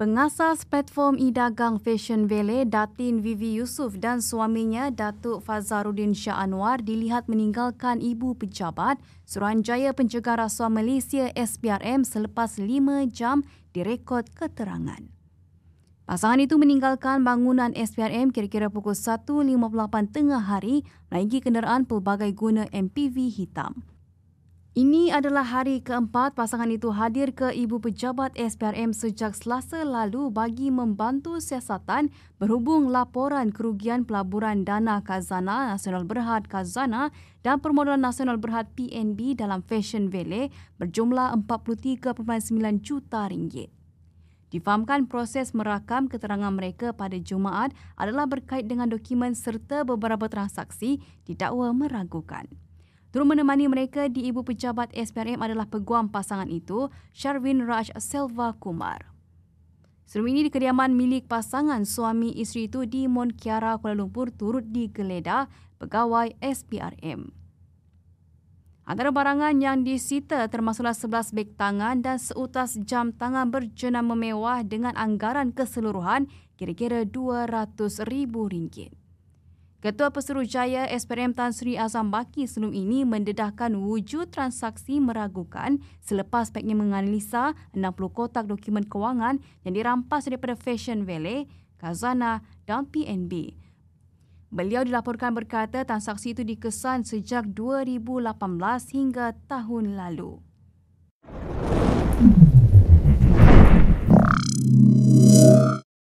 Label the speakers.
Speaker 1: Pengasas platform e-dagang Fashion Vele, Datin Vivi Yusuf dan suaminya Datuk Fazaruddin Shah Anwar dilihat meninggalkan ibu pejabat Suruhanjaya Pencegah Rasuah Malaysia SPRM selepas 5 jam direkod keterangan. Pasangan itu meninggalkan bangunan SPRM kira-kira pukul 1.58 tengah hari naiki kenderaan pelbagai guna MPV hitam. Ini adalah hari keempat pasangan itu hadir ke ibu pejabat SPRM sejak selasa lalu bagi membantu siasatan berhubung laporan kerugian pelaburan dana Kazana Nasional Berhad Kazana dan Permodalan Nasional Berhad PNB dalam Fashion Valley berjumlah 43.9 juta ringgit. Difahamkan proses merakam keterangan mereka pada Jumaat adalah berkait dengan dokumen serta beberapa transaksi didakwa meragukan. Turun menemani mereka di ibu pejabat SPRM adalah peguam pasangan itu, Sharwin Raj Selva Kumar. Serum ini di kediaman milik pasangan suami isteri itu di Mon Kiara, Kuala Lumpur turut digeledah pegawai SPRM. Antara barangan yang disita termasuklah 11 beg tangan dan seutas jam tangan berjenama mewah dengan anggaran keseluruhan kira-kira RM200,000. Ketua Peseru SPRM Tan Sri Azam Baki sebelum ini mendedahkan wujud transaksi meragukan selepas peknya menganalisa 60 kotak dokumen kewangan yang dirampas daripada Fashion Valley, Kazana dan PNB. Beliau dilaporkan berkata transaksi itu dikesan sejak 2018 hingga tahun lalu.